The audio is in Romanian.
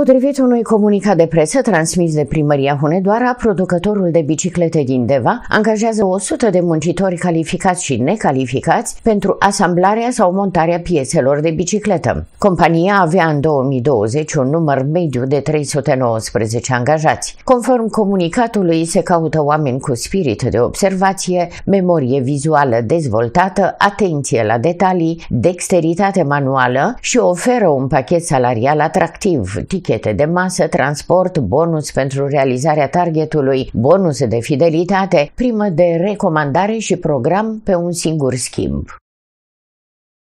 Potrivit unui comunicat de presă transmis de primăria Hunedoara, producătorul de biciclete din Deva angajează 100 de muncitori calificați și necalificați pentru asamblarea sau montarea pieselor de bicicletă. Compania avea în 2020 un număr mediu de 319 angajați. Conform comunicatului, se caută oameni cu spirit de observație, memorie vizuală dezvoltată, atenție la detalii, dexteritate manuală și oferă un pachet salarial atractiv, tichete de masă, transport, bonus pentru realizarea targetului, bonus de fidelitate, primă de recomandare și program pe un singur schimb.